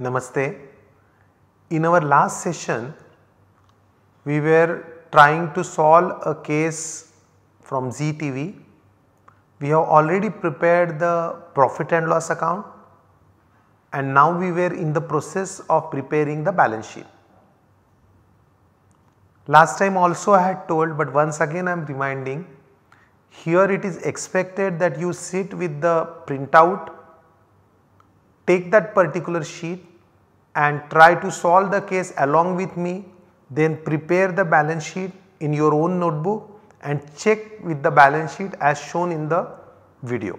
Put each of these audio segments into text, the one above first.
Namaste. In our last session, we were trying to solve a case from ZTV. We have already prepared the profit and loss account and now we were in the process of preparing the balance sheet. Last time also I had told but once again I am reminding here it is expected that you sit with the printout take that particular sheet and try to solve the case along with me then prepare the balance sheet in your own notebook and check with the balance sheet as shown in the video.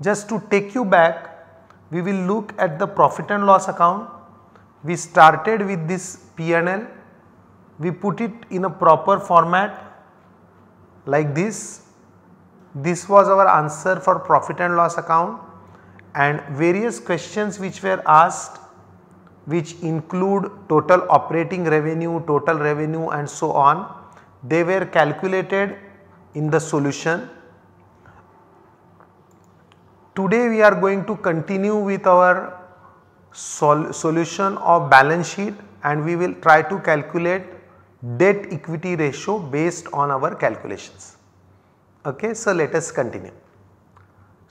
Just to take you back we will look at the profit and loss account. We started with this P&L, we put it in a proper format like this. This was our answer for profit and loss account and various questions which were asked which include total operating revenue, total revenue and so on. They were calculated in the solution. Today we are going to continue with our sol solution of balance sheet and we will try to calculate debt equity ratio based on our calculations. Okay, so let us continue.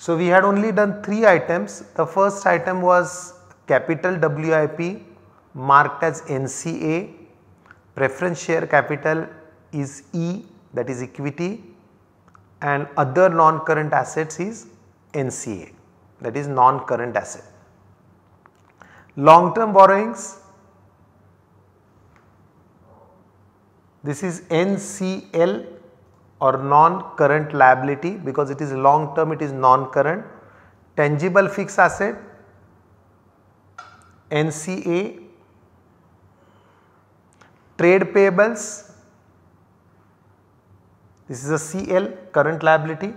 So, we had only done 3 items. The first item was capital WIP marked as NCA, preference share capital is E that is equity and other non current assets is NCA that is non current asset. Long term borrowings this is NCL or non-current liability because it is long term it is non-current, tangible fixed asset, NCA, trade payables, this is a CL current liability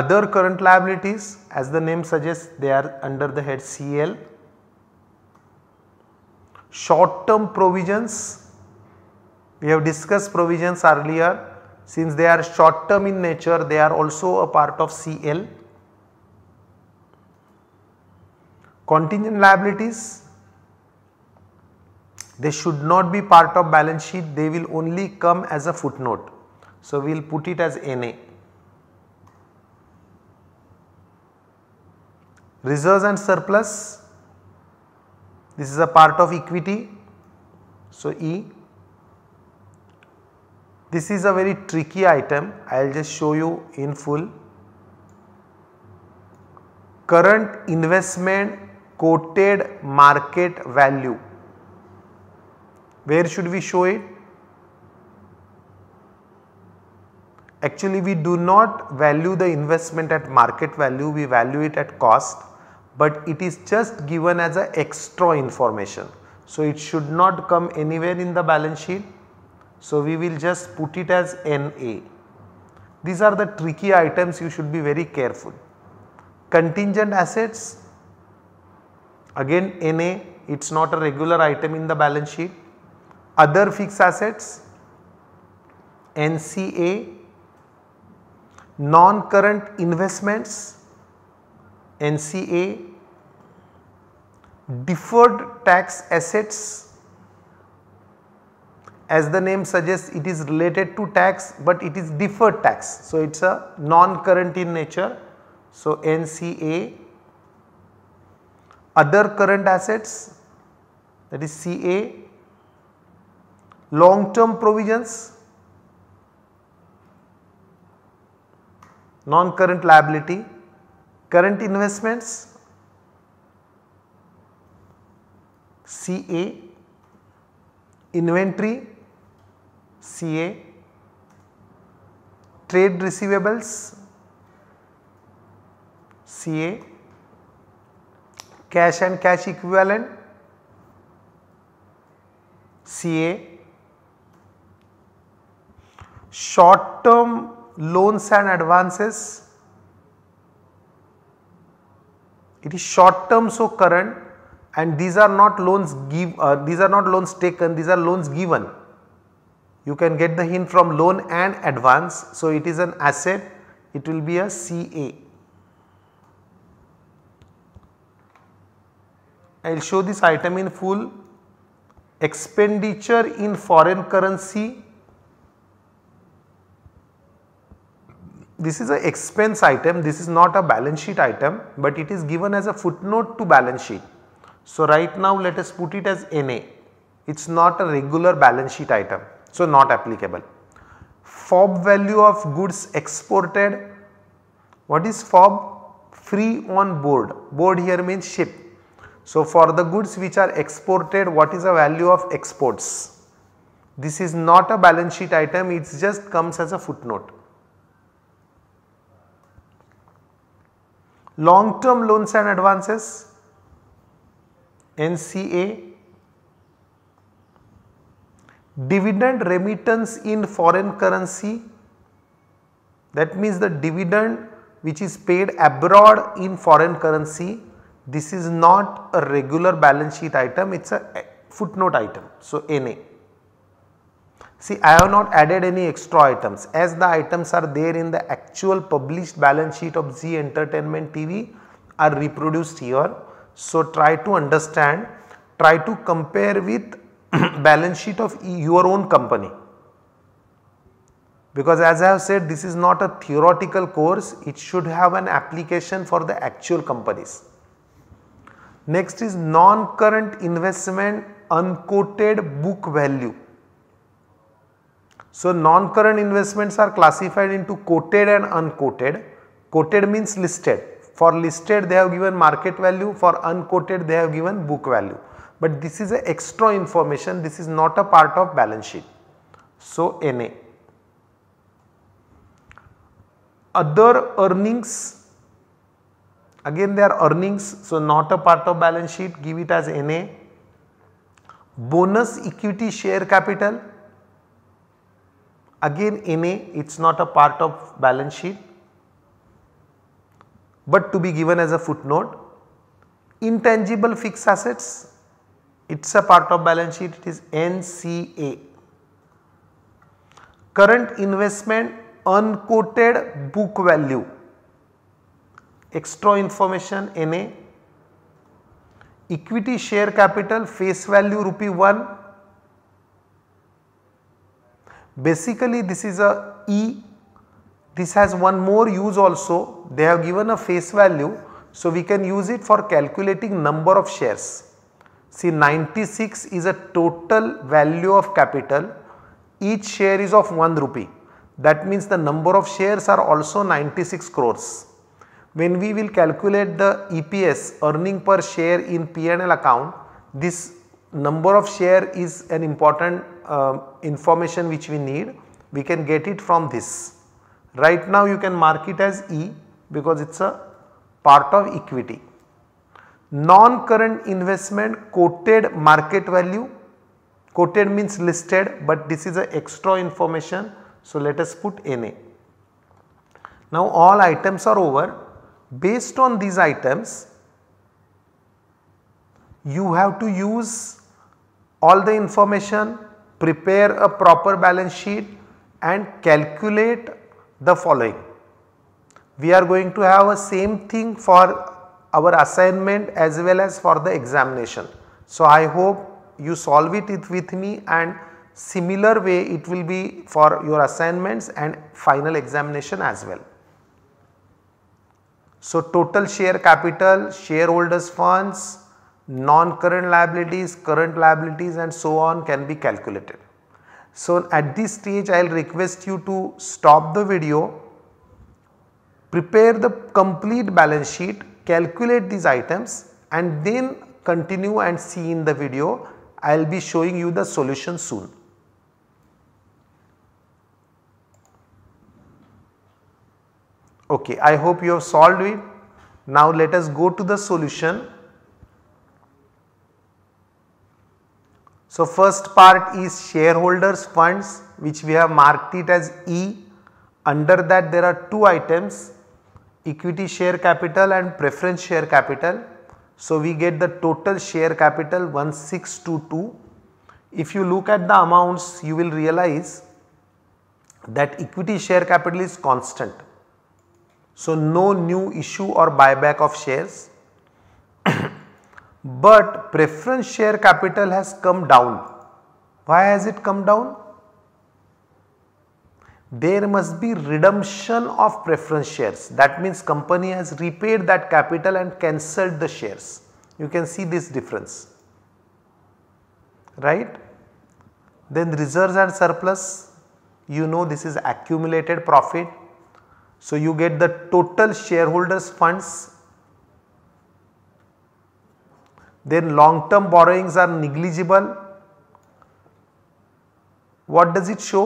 Other current liabilities as the name suggests they are under the head CL. Short term provisions we have discussed provisions earlier since they are short term in nature they are also a part of CL. Contingent liabilities they should not be part of balance sheet they will only come as a footnote. So, we will put it as NA. reserves and surplus this is a part of equity so E this is a very tricky item I will just show you in full current investment quoted market value where should we show it actually we do not value the investment at market value we value it at cost but it is just given as a extra information. So it should not come anywhere in the balance sheet. So we will just put it as NA. These are the tricky items you should be very careful. Contingent assets again NA it is not a regular item in the balance sheet. Other fixed assets NCA non current investments NCA, deferred tax assets as the name suggests it is related to tax but it is deferred tax. So, it is a non-current in nature. So, NCA, other current assets that is CA, long term provisions, non current liability current investments CA, inventory CA, trade receivables CA, cash and cash equivalent CA, short term loans and advances It is short term so current and these are not loans give uh, these are not loans taken these are loans given. You can get the hint from loan and advance. So, it is an asset it will be a CA. I will show this item in full expenditure in foreign currency this is an expense item, this is not a balance sheet item, but it is given as a footnote to balance sheet. So, right now let us put it as NA, it is not a regular balance sheet item, so not applicable. FOB value of goods exported, what is FOB? Free on board, board here means ship. So, for the goods which are exported, what is the value of exports? This is not a balance sheet item, it just comes as a footnote. long term loans and advances NCA, dividend remittance in foreign currency that means the dividend which is paid abroad in foreign currency this is not a regular balance sheet item it is a footnote item. So, NA. See I have not added any extra items as the items are there in the actual published balance sheet of Z Entertainment TV are reproduced here. So try to understand, try to compare with balance sheet of your own company because as I have said this is not a theoretical course, it should have an application for the actual companies. Next is non-current investment unquoted book value. So, non-current investments are classified into quoted and unquoted. Quoted means listed. For listed they have given market value, for unquoted they have given book value. But this is a extra information, this is not a part of balance sheet. So, NA. Other earnings, again they are earnings, so not a part of balance sheet, give it as NA. Bonus equity share capital, Again NA it is not a part of balance sheet but to be given as a footnote. Intangible fixed assets it is a part of balance sheet it is NCA. Current investment unquoted book value extra information NA equity share capital face value rupee 1 Basically this is a E, this has one more use also, they have given a face value. So, we can use it for calculating number of shares. See 96 is a total value of capital, each share is of 1 rupee. That means the number of shares are also 96 crores. When we will calculate the EPS earning per share in P&L account, this number of share is an important um, information which we need we can get it from this. Right now you can mark it as E because it is a part of equity. Non-current investment quoted market value quoted means listed but this is a extra information so let us put NA. Now all items are over based on these items you have to use all the information prepare a proper balance sheet and calculate the following. We are going to have a same thing for our assignment as well as for the examination. So, I hope you solve it with me and similar way it will be for your assignments and final examination as well. So, total share capital, shareholders funds, non-current liabilities, current liabilities and so on can be calculated. So at this stage I will request you to stop the video, prepare the complete balance sheet, calculate these items and then continue and see in the video. I will be showing you the solution soon. Okay, I hope you have solved it. Now let us go to the solution So, first part is shareholders funds which we have marked it as E. Under that there are two items equity share capital and preference share capital. So, we get the total share capital 1622. If you look at the amounts you will realize that equity share capital is constant. So, no new issue or buyback of shares but preference share capital has come down. Why has it come down? There must be redemption of preference shares that means company has repaid that capital and cancelled the shares. You can see this difference right. Then reserves and surplus you know this is accumulated profit. So, you get the total shareholders funds then long term borrowings are negligible. What does it show?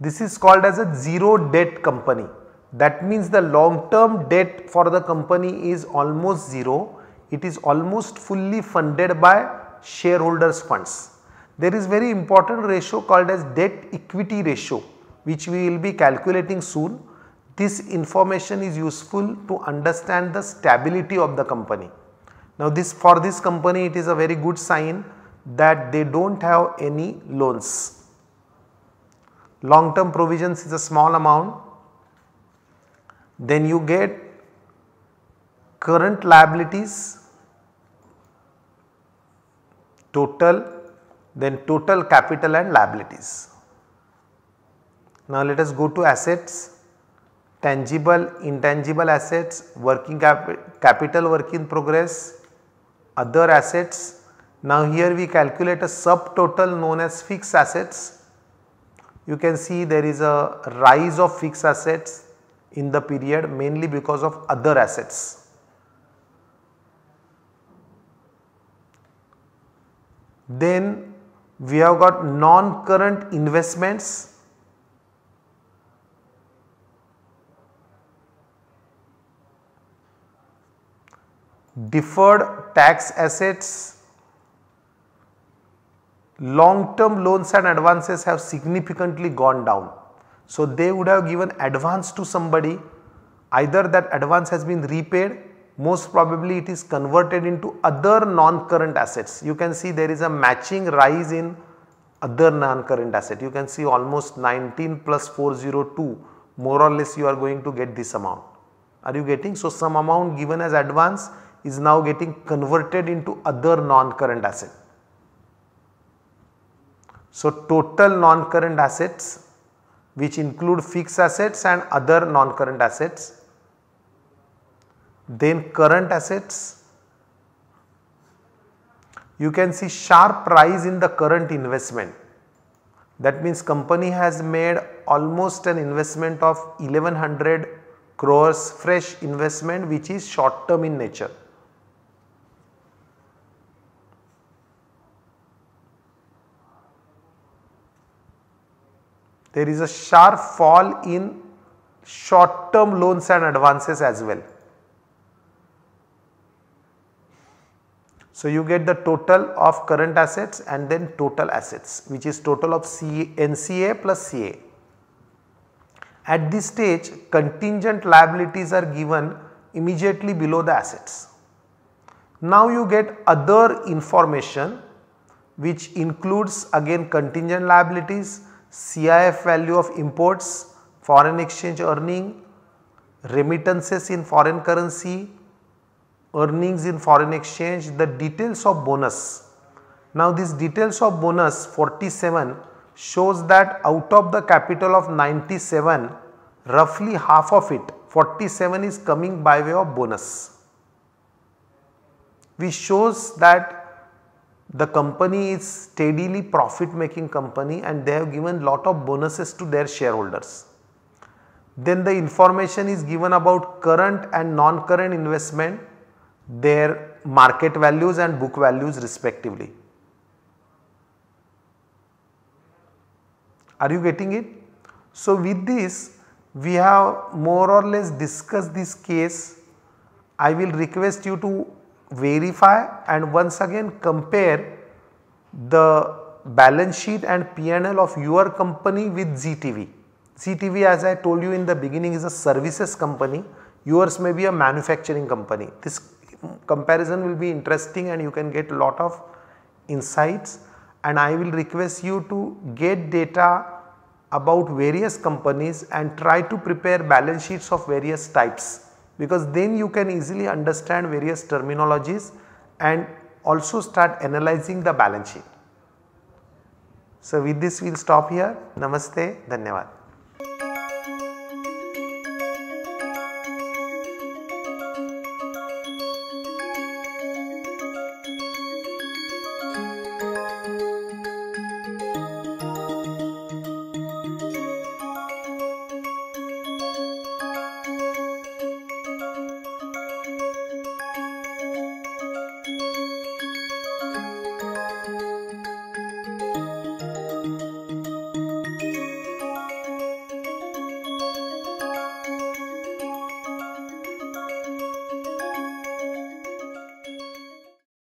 This is called as a zero debt company. That means the long term debt for the company is almost zero. It is almost fully funded by shareholders funds. There is very important ratio called as debt equity ratio which we will be calculating soon. This information is useful to understand the stability of the company. Now this for this company it is a very good sign that they do not have any loans. Long term provisions is a small amount. Then you get current liabilities total then total capital and liabilities. Now let us go to assets tangible intangible assets working cap capital work in progress other assets. Now here we calculate a subtotal known as fixed assets. You can see there is a rise of fixed assets in the period mainly because of other assets. Then we have got non current investments deferred tax assets, long term loans and advances have significantly gone down. So, they would have given advance to somebody either that advance has been repaid most probably it is converted into other non-current assets. You can see there is a matching rise in other non-current asset. You can see almost 19 plus 402 more or less you are going to get this amount. Are you getting? So, some amount given as advance is now getting converted into other non-current asset. So, total non-current assets which include fixed assets and other non-current assets, then current assets, you can see sharp rise in the current investment. That means company has made almost an investment of 1100 crores fresh investment which is short term in nature. there is a sharp fall in short term loans and advances as well. So you get the total of current assets and then total assets which is total of NCA plus CA. At this stage contingent liabilities are given immediately below the assets. Now you get other information which includes again contingent liabilities, CIF value of imports, foreign exchange earning, remittances in foreign currency, earnings in foreign exchange, the details of bonus. Now this details of bonus 47 shows that out of the capital of 97 roughly half of it 47 is coming by way of bonus. We shows that the company is steadily profit making company and they have given lot of bonuses to their shareholders. Then the information is given about current and non-current investment, their market values and book values respectively. Are you getting it? So, with this we have more or less discussed this case. I will request you to verify and once again compare the balance sheet and P&L of your company with ZTV. ZTV as I told you in the beginning is a services company, yours may be a manufacturing company. This comparison will be interesting and you can get a lot of insights and I will request you to get data about various companies and try to prepare balance sheets of various types because then you can easily understand various terminologies and also start analyzing the balance sheet. So with this we will stop here. Namaste. Dhanyawad.